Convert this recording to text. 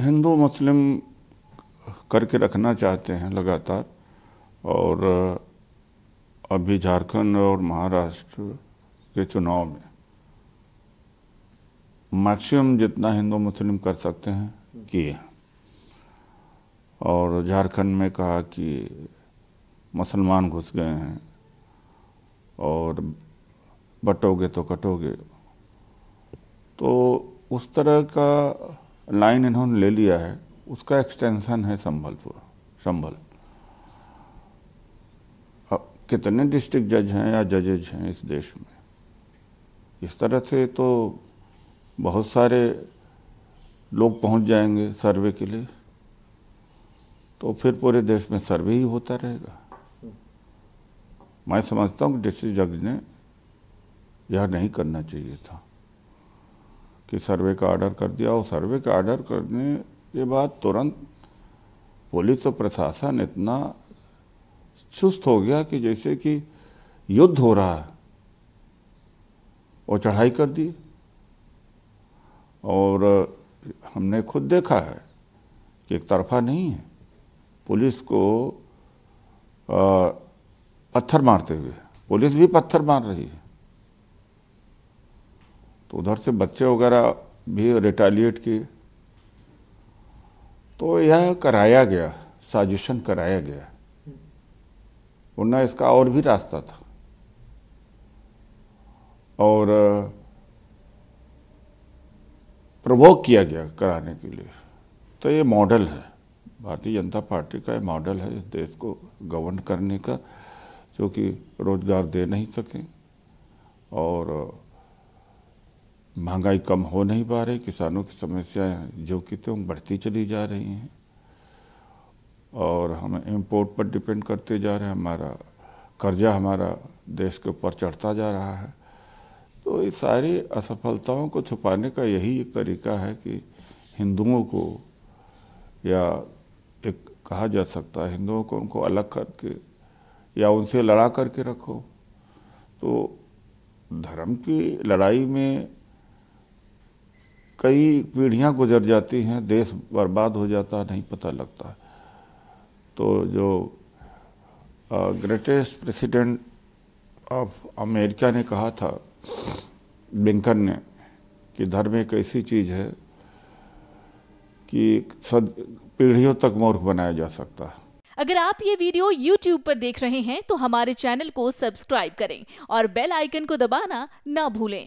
हिंदू मुस्लिम करके रखना चाहते हैं लगातार और अभी झारखंड और महाराष्ट्र के चुनाव में मैक्सिमम जितना हिंदू मुस्लिम कर सकते हैं किए और झारखंड में कहा कि मुसलमान घुस गए हैं और बटोगे तो कटोगे तो उस तरह का लाइन इन्होंने ले लिया है उसका एक्सटेंशन है संभलपुर संभल अब कितने डिस्ट्रिक्ट जज हैं या जजेज हैं इस देश में इस तरह से तो बहुत सारे लोग पहुंच जाएंगे सर्वे के लिए तो फिर पूरे देश में सर्वे ही होता रहेगा मैं समझता हूँ कि डिस्ट्रिक्ट जज ने यह नहीं करना चाहिए था कि सर्वे का ऑर्डर कर दिया और सर्वे का ऑर्डर करने के बाद तुरंत पुलिस और प्रशासन इतना चुस्त हो गया कि जैसे कि युद्ध हो रहा है और चढ़ाई कर दी और हमने खुद देखा है कि एक तरफा नहीं है पुलिस को आ, पत्थर मारते हुए पुलिस भी पत्थर मार रही है तो उधर से बच्चे वगैरह भी रिटालिएट किए तो यह कराया गया साजिशन कराया गया वरना इसका और भी रास्ता था और प्रभोग किया गया कराने के लिए तो ये मॉडल है भारतीय जनता पार्टी का ये मॉडल है इस देश को गवर्न करने का जो कि रोजगार दे नहीं सके और महंगाई कम हो नहीं पा रही किसानों की समस्याएं जो कि त्यों बढ़ती चली जा रही हैं और हम इम्पोर्ट पर डिपेंड करते जा रहे हैं हमारा कर्जा हमारा देश के ऊपर चढ़ता जा रहा है तो ये सारी असफलताओं को छुपाने का यही एक तरीका है कि हिंदुओं को या एक कहा जा सकता है हिंदुओं को उनको अलग करके या उनसे लड़ा करके रखो तो धर्म की लड़ाई में कई पीढ़ियां गुजर जाती हैं देश बर्बाद हो जाता है नहीं पता लगता है। तो जो ग्रेटेस्ट प्रेसिडेंट ऑफ अमेरिका ने कहा था ब्लिंकन ने कि धर्म एक ऐसी चीज़ है कि सद पीढ़ियों तक मूर्ख बनाया जा सकता है अगर आप ये वीडियो YouTube पर देख रहे हैं तो हमारे चैनल को सब्सक्राइब करें और बेल आइकन को दबाना ना भूलें